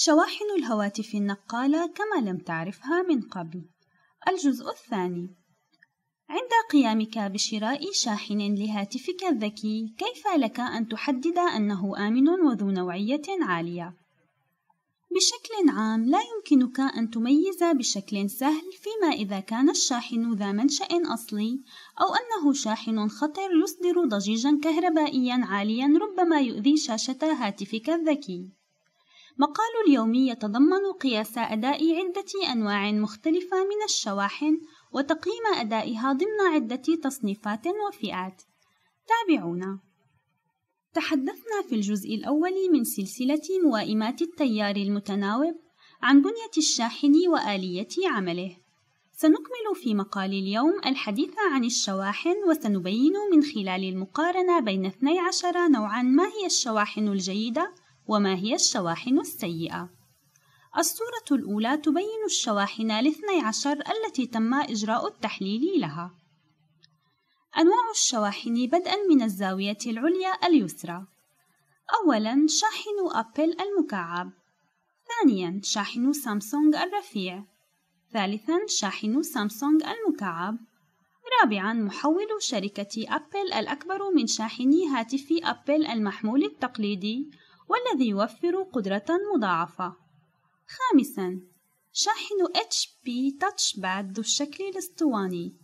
شواحن الهواتف النقالة كما لم تعرفها من قبل الجزء الثاني عند قيامك بشراء شاحن لهاتفك الذكي كيف لك أن تحدد أنه آمن وذو نوعية عالية؟ بشكل عام لا يمكنك أن تميز بشكل سهل فيما إذا كان الشاحن ذا منشأ أصلي أو أنه شاحن خطر يصدر ضجيجا كهربائيا عاليا ربما يؤذي شاشة هاتفك الذكي مقال اليوم يتضمن قياس أداء عدة أنواع مختلفة من الشواحن وتقييم أدائها ضمن عدة تصنيفات وفئات. تابعونا. تحدثنا في الجزء الأول من سلسلة موائمات التيار المتناوب عن بنية الشاحن وآلية عمله. سنكمل في مقال اليوم الحديث عن الشواحن وسنبين من خلال المقارنة بين 12 نوعًا ما هي الشواحن الجيدة وما هي الشواحن السيئة؟ الصورة الأولى تبين الشواحن الاثني عشر التي تم إجراء التحليل لها أنواع الشواحن بدءا من الزاوية العليا اليسرى أولا شاحن أبل المكعب ثانيا شاحن سامسونج الرفيع ثالثا شاحن سامسونج المكعب رابعا محول شركة أبل الأكبر من شاحني هاتف أبل المحمول التقليدي والذي يوفر قدرة مضاعفة خامساً شاحن HP تاتشباد ذو الشكل الاسطواني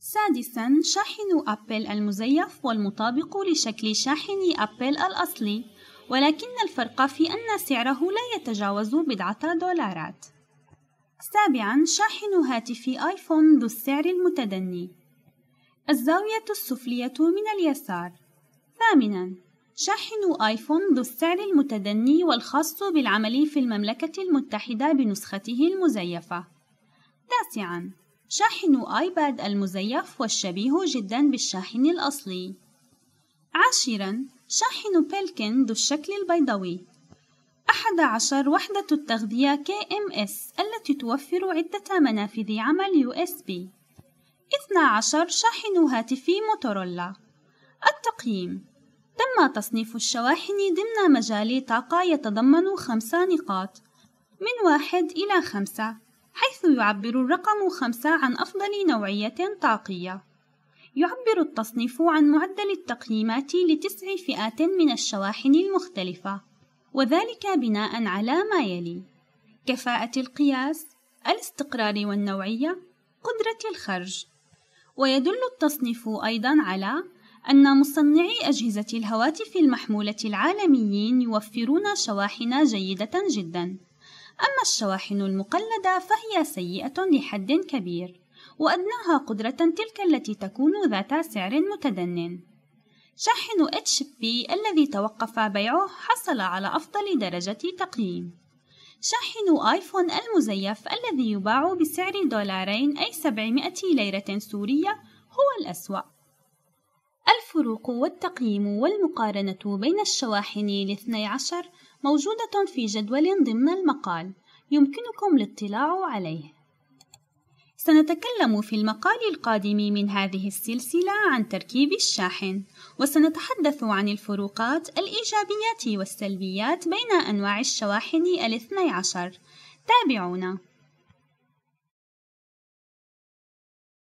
سادساً شاحن أبل المزيف والمطابق لشكل شاحن أبل الأصلي ولكن الفرق في أن سعره لا يتجاوز بضعة دولارات سابعاً شاحن هاتف آيفون ذو السعر المتدني الزاوية السفلية من اليسار ثامناً شاحن آيفون ذو السعر المتدني والخاص بالعمل في المملكة المتحدة بنسخته المزيفة. تاسعًا شاحن آيباد المزيف والشبيه جدا بالشاحن الأصلي. عاشرًا شاحن بيلكن ذو الشكل البيضوي. أحد عشر وحدة التغذية KMS التي توفر عدة منافذ عمل USB. اثنا عشر شاحن هاتفي موتورولا. التقييم تم تصنيف الشواحن ضمن مجال طاقة يتضمن خمس نقاط من واحد إلى خمسة حيث يعبر الرقم خمسة عن أفضل نوعية طاقية يعبر التصنيف عن معدل التقييمات لتسع فئات من الشواحن المختلفة وذلك بناء على ما يلي كفاءة القياس الاستقرار والنوعية قدرة الخرج ويدل التصنيف أيضا على أن مصنعي أجهزة الهواتف المحمولة العالميين يوفرون شواحن جيدة جدا، أما الشواحن المقلدة فهي سيئة لحد كبير، وأدناها قدرة تلك التي تكون ذات سعر متدنٍ. شاحن HP الذي توقف بيعه حصل على أفضل درجة تقييم. شاحن آيفون المزيف الذي يباع بسعر دولارين أي 700 ليرة سورية هو الأسوأ. الفروق والتقييم والمقارنة بين الشواحن الاثني عشر موجودة في جدول ضمن المقال يمكنكم الاطلاع عليه سنتكلم في المقال القادم من هذه السلسلة عن تركيب الشاحن وسنتحدث عن الفروقات الإيجابيات والسلبيات بين أنواع الشواحن الاثني عشر تابعونا